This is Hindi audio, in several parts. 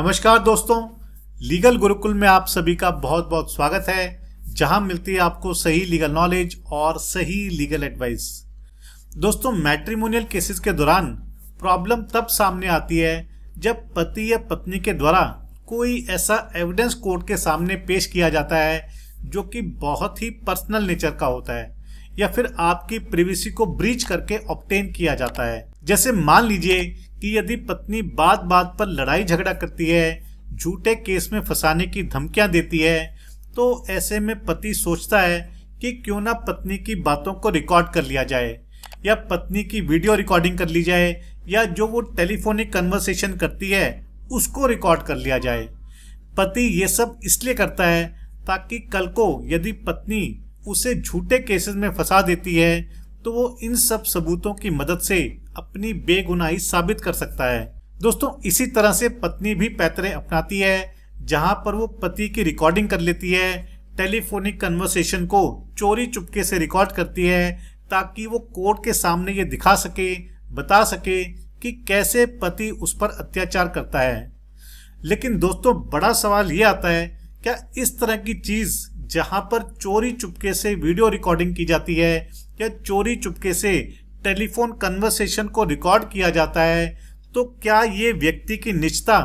नमस्कार दोस्तों लीगल गुरुकुल में आप सभी का बहुत बहुत स्वागत है जहां मिलती है आपको सही लीगल नॉलेज और सही लीगल एडवाइस दोस्तों मैट्रिमोनियल केसेस के दौरान प्रॉब्लम तब सामने आती है जब पति या पत्नी के द्वारा कोई ऐसा एविडेंस कोर्ट के सामने पेश किया जाता है जो कि बहुत ही पर्सनल नेचर का होता है या फिर आपकी प्रिवेसी को ब्रीच करके ऑप्टेन किया जाता है जैसे मान लीजिए कि यदि पत्नी बात बात पर लड़ाई झगड़ा करती है झूठे केस में फंसाने की धमकियां देती है तो ऐसे में पति सोचता है कि क्यों ना पत्नी की बातों को रिकॉर्ड कर लिया जाए या पत्नी की वीडियो रिकॉर्डिंग कर ली जाए या जो वो टेलीफोनिक कन्वर्सेशन करती है उसको रिकॉर्ड कर लिया जाए पति ये सब इसलिए करता है ताकि कल को यदि पत्नी उसे झूठे केसेस में फंसा देती है तो वो इन सब सबूतों की मदद से अपनी बेगुनाही साबित कर सकता है दोस्तों इसी तरह से पत्नी भी पैतरे अपनाती है जहां पर वो पति की रिकॉर्डिंग कर लेती है टेलीफोनिक कन्वर्सेशन को चोरी चुपके से रिकॉर्ड करती है ताकि वो कोर्ट के सामने ये दिखा सके बता सके कि कैसे पति उस पर अत्याचार करता है लेकिन दोस्तों बड़ा सवाल ये आता है क्या इस तरह की चीज जहां पर चोरी चुपके से वीडियो रिकॉर्डिंग की जाती है या चोरी चुपके से टेलीफोन कन्वर्सेशन को रिकॉर्ड किया जाता है तो क्या ये व्यक्ति की निजता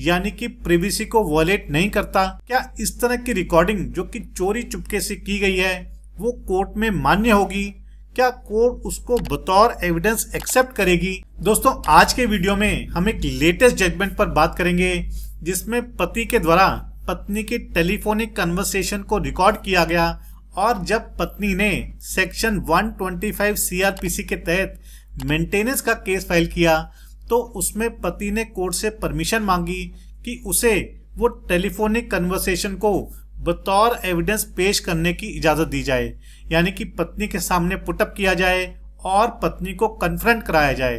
यानी कि प्रिवेसी को वॉलेट नहीं करता क्या इस तरह की रिकॉर्डिंग जो कि चोरी चुपके से की गई है वो कोर्ट में मान्य होगी क्या कोर्ट उसको बतौर एविडेंस एक्सेप्ट करेगी दोस्तों आज के वीडियो में हम एक लेटेस्ट जजमेंट पर बात करेंगे जिसमें पति के द्वारा पत्नी की टेलीफोनिक कन्वर्सेशन को रिकॉर्ड किया गया और जब पत्नी ने सेक्शन 125 सीआरपीसी के तहत मेंटेनेंस का केस फाइल किया तो उसमें पति ने कोर्ट से परमिशन मांगी कि उसे वो टेलीफोनिक कन्वर्सेशन को बतौर एविडेंस पेश करने की इजाज़त दी जाए यानी कि पत्नी के सामने पुटअप किया जाए और पत्नी को कन्फ्रंट कराया जाए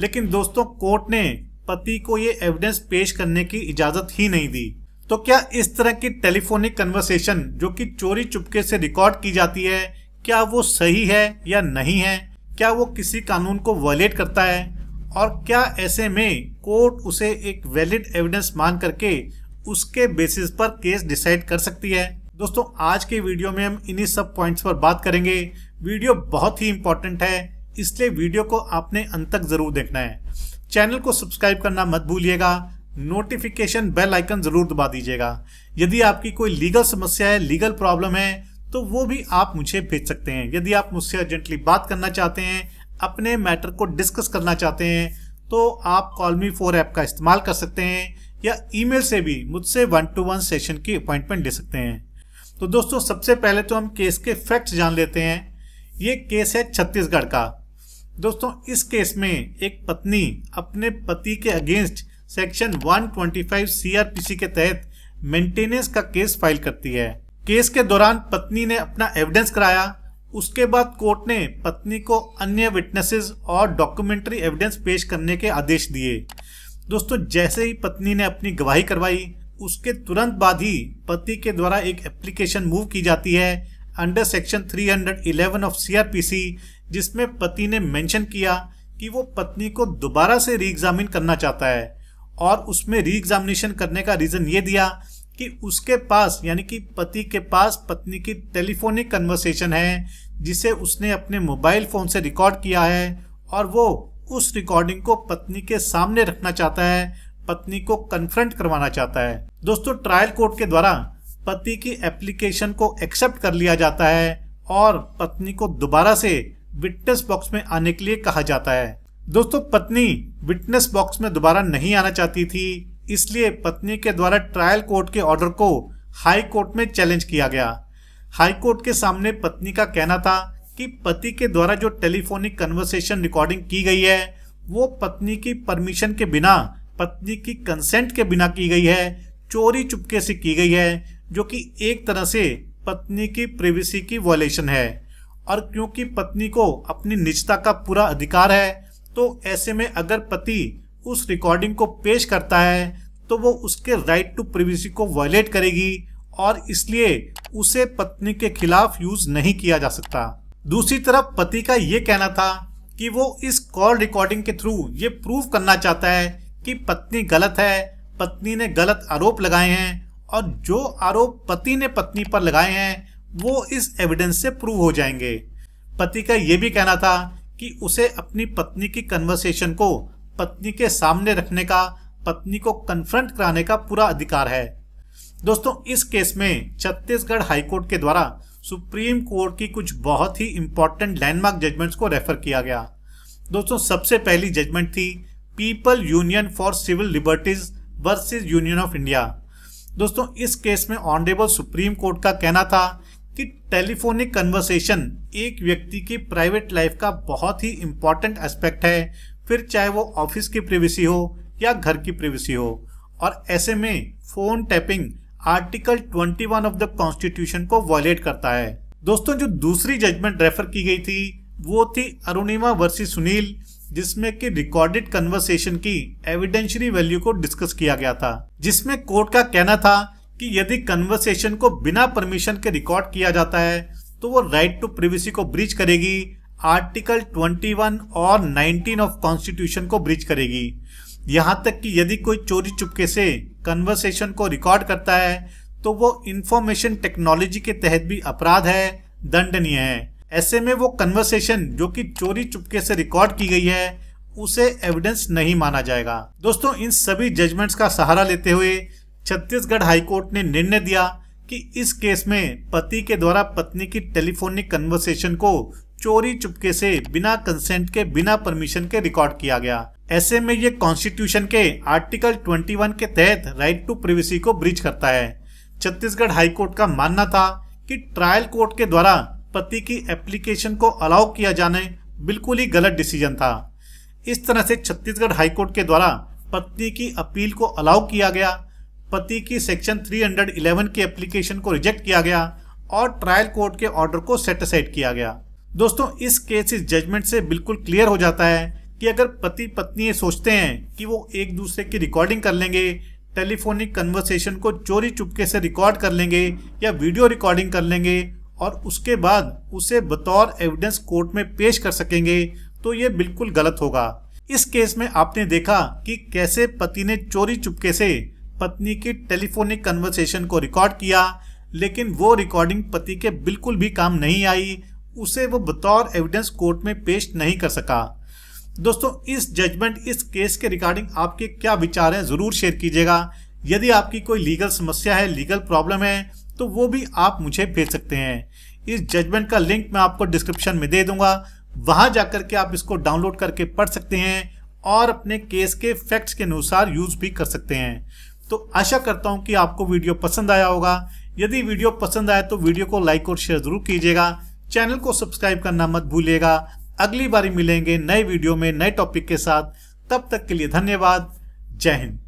लेकिन दोस्तों कोर्ट ने पति को ये एविडेंस पेश करने की इजाज़त ही नहीं दी तो क्या इस तरह की टेलीफोनिक कन्वर्सेशन जो कि चोरी चुपके से रिकॉर्ड की जाती है क्या वो सही है या नहीं है क्या वो किसी कानून को वायलेट करता है और क्या ऐसे में कोर्ट उसे एक वैलिड एविडेंस मान करके उसके बेसिस पर केस डिसाइड कर सकती है दोस्तों आज के वीडियो में हम इन्हीं सब पॉइंट्स पर बात करेंगे वीडियो बहुत ही इंपॉर्टेंट है इसलिए वीडियो को आपने अंत तक जरूर देखना है चैनल को सब्सक्राइब करना मत भूलिएगा नोटिफिकेशन बेल आइकन जरूर दबा दीजिएगा यदि आपकी कोई लीगल समस्या है लीगल प्रॉब्लम है तो वो भी आप मुझे भेज सकते हैं यदि आप मुझसे अर्जेंटली बात करना चाहते हैं अपने मैटर को डिस्कस करना चाहते हैं तो आप कॉलमी फोर ऐप का इस्तेमाल कर सकते हैं या ईमेल से भी मुझसे वन टू वन सेशन की अपॉइंटमेंट ले सकते हैं तो दोस्तों सबसे पहले तो हम केस के फैक्ट जान लेते हैं ये केस है छत्तीसगढ़ का दोस्तों इस केस में एक पत्नी अपने पति के अगेंस्ट सेक्शन 125 सीआरपीसी के तहत मेंटेनेंस का केस फाइल करती है केस के दौरान पत्नी ने अपना एविडेंस कराया उसके बाद कोर्ट ने पत्नी को अन्य विटनेसेस और डॉक्यूमेंट्री एविडेंस पेश करने के आदेश दिए दोस्तों जैसे ही पत्नी ने अपनी गवाही करवाई उसके तुरंत बाद ही पति के द्वारा एक एप्लीकेशन मूव की जाती है अंडर सेक्शन 311 ऑफ सीआरपीसी जिसमें पति ने मेंशन किया कि वो पत्नी को दोबारा से री एग्जामिन करना चाहता है और उसमें री एग्जामिनेशन करने का रीजन ये दिया कि उसके पास यानी कि पति के पास पत्नी की टेलीफोनिक कन्वर्सेशन है जिसे उसने अपने मोबाइल फोन से रिकॉर्ड किया है और वो उस रिकॉर्डिंग को पत्नी के सामने रखना चाहता है पत्नी को कन्फ्रंट करवाना चाहता है दोस्तों ट्रायल कोर्ट के द्वारा पति की एप्लीकेशन को एक्सेप्ट कर लिया जाता है और पत्नी को दोबारा से विटनेस बॉक्स में आने के लिए कहा जाता है दोस्तों पत्नी विटनेस बॉक्स में दोबारा नहीं आना चाहती थी इसलिए पत्नी के द्वारा ट्रायल कोर्ट के ऑर्डर को हाई कोर्ट में चैलेंज किया गया हाई कोर्ट के सामने पत्नी का कहना था कि पति के द्वारा जो टेलीफोनिक कन्वर्सेशन रिकॉर्डिंग की गई है वो पत्नी की परमिशन के बिना पत्नी की कंसेंट के बिना की गई है चोरी चुपके से की गई है जो कि एक तरह से पत्नी की प्रिवेसी की वॉलेशन है और क्योंकि पत्नी को अपनी निजता का पूरा अधिकार है तो ऐसे में अगर पति उस रिकॉर्डिंग को पेश करता है तो वो उसके राइट टू प्रिवेसी को वायलेट करेगी और इसलिए उसे पत्नी के खिलाफ यूज नहीं किया जा सकता दूसरी तरफ पति का ये कहना था कि वो इस कॉल रिकॉर्डिंग के थ्रू ये प्रूव करना चाहता है कि पत्नी गलत है पत्नी ने गलत आरोप लगाए हैं और जो आरोप पति ने पत्नी पर लगाए हैं वो इस एविडेंस से प्रूव हो जाएंगे पति का ये भी कहना था कि उसे अपनी पत्नी की कन्वर्सेशन को पत्नी के सामने रखने का पत्नी को कन्फ्रंट कराने का पूरा अधिकार है दोस्तों इस केस में छत्तीसगढ़ हाईकोर्ट के द्वारा सुप्रीम कोर्ट की कुछ बहुत ही इंपॉर्टेंट लैंडमार्क जजमेंट्स को रेफर किया गया दोस्तों सबसे पहली जजमेंट थी people union for civil liberties versus union of India दोस्तों इस केस में ऑनरेबल सुप्रीम कोर्ट का कहना था कि टेलीफोनिक कन्वर्सेशन एक व्यक्ति की प्राइवेट लाइफ का बहुत ही इम्पोर्टेंट एस्पेक्ट है फिर चाहे वो ऑफिस की प्रिवेसी हो या घर की प्रिवेसी हो और ऐसे में phone tapping article 21 of the constitution को वॉयलेट करता है दोस्तों जो दूसरी जजमेंट रेफर की गई थी वो थी अरुणिमा वर्सी सुनील जिसमें कि रिकॉर्डेड कन्वर्सेशन की एविडेंशरी वैल्यू को डिस्कस किया गया था जिसमें कोर्ट का कहना था कि यदि कन्वर्सेशन को बिना परमिशन के रिकॉर्ड किया जाता है तो वो राइट टू प्रिवेसी को ब्रीच करेगी आर्टिकल 21 और 19 ऑफ कॉन्स्टिट्यूशन को ब्रीच करेगी यहाँ तक कि यदि कोई चोरी चुपके से कन्वर्सेशन को रिकॉर्ड करता है तो वो इंफॉर्मेशन टेक्नोलॉजी के तहत भी अपराध है दंडनीय है ऐसे में वो कन्वर्सेशन जो कि चोरी चुपके से रिकॉर्ड की गई है उसे एविडेंस नहीं माना जाएगा दोस्तों इन सभी जजमेंट्स का सहारा लेते हुए छत्तीसगढ़ हाईकोर्ट ने निर्णय दिया कि इस केस में पति के द्वारा पत्नी की टेलीफोनिक कन्वर्सेशन को चोरी चुपके से बिना कंसेंट के बिना परमिशन के रिकॉर्ड किया गया ऐसे में ये कॉन्स्टिट्यूशन के आर्टिकल 21 के तहत राइट टू प्रिवेसी को ब्रिज करता है छत्तीसगढ़ हाईकोर्ट का मानना था कि ट्रायल कोर्ट के द्वारा पति की एप्लीकेशन को अलाउ किया जाने बिल्कुल ही गलत डिसीजन था इस तरह से छत्तीसगढ़ हाईकोर्ट के द्वारा पत्नी की अपील को अलाउ किया गया पति की सेक्शन 311 की एप्लीकेशन को रिजेक्ट किया गया और ट्रायल कोर्ट के ऑर्डर को सेटिसाइड किया गया दोस्तों इस केस इस जजमेंट से बिल्कुल क्लियर हो जाता है कि अगर पति पत्नी ये सोचते हैं कि वो एक दूसरे की रिकॉर्डिंग कर लेंगे टेलीफोनिक कन्वर्सेशन को चोरी चुपके से रिकॉर्ड कर लेंगे या वीडियो रिकॉर्डिंग कर लेंगे और उसके बाद उसे बतौर एविडेंस कोर्ट में पेश कर सकेंगे तो ये बिल्कुल गलत होगा इस केस में आपने देखा कि कैसे पति ने चोरी चुपके से पत्नी की टेलीफोनिक कन्वर्सेशन को रिकॉर्ड किया लेकिन वो रिकॉर्डिंग पति के बिल्कुल भी काम नहीं आई उसे वो बतौर एविडेंस कोर्ट में पेश नहीं कर सका दोस्तों इस जजमेंट इस केस के रिकॉर्डिंग आपके क्या विचार हैं ज़रूर शेयर कीजिएगा यदि आपकी कोई लीगल समस्या है लीगल प्रॉब्लम है तो वो भी आप मुझे भेज सकते हैं इस जजमेंट का लिंक मैं आपको डिस्क्रिप्शन में दे दूंगा वहां जाकर के आप इसको डाउनलोड करके पढ़ सकते हैं और अपने केस के फैक्ट्स के अनुसार यूज भी कर सकते हैं तो आशा करता हूं कि आपको वीडियो पसंद आया होगा यदि वीडियो पसंद आए तो वीडियो को लाइक और शेयर जरूर कीजिएगा चैनल को सब्सक्राइब करना मत भूलिएगा अगली बारी मिलेंगे नए वीडियो में नए टॉपिक के साथ तब तक के लिए धन्यवाद जय हिंद